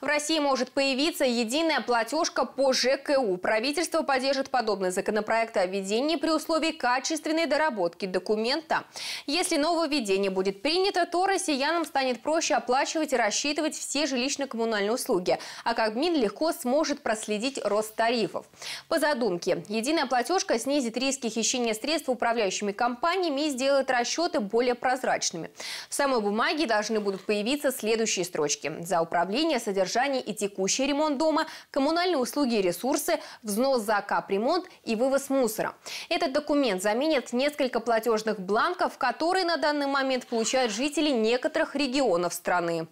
В России может появиться единая платежка по ЖКУ. Правительство поддержит подобный законопроект о введении при условии качественной доработки документа. Если нововведение будет принято, то россиянам станет проще оплачивать и рассчитывать все жилищно-коммунальные услуги, а Кабмин легко сможет проследить рост тарифов. По задумке, единая платежка снизит риски хищения средств управляющими компаниями и сделает расчеты более прозрачными. В самой бумаге должны будут появиться следующие строчки. За управление содержанием содержание и текущий ремонт дома, коммунальные услуги и ресурсы, взнос за капремонт и вывоз мусора. Этот документ заменит несколько платежных бланков, которые на данный момент получают жители некоторых регионов страны.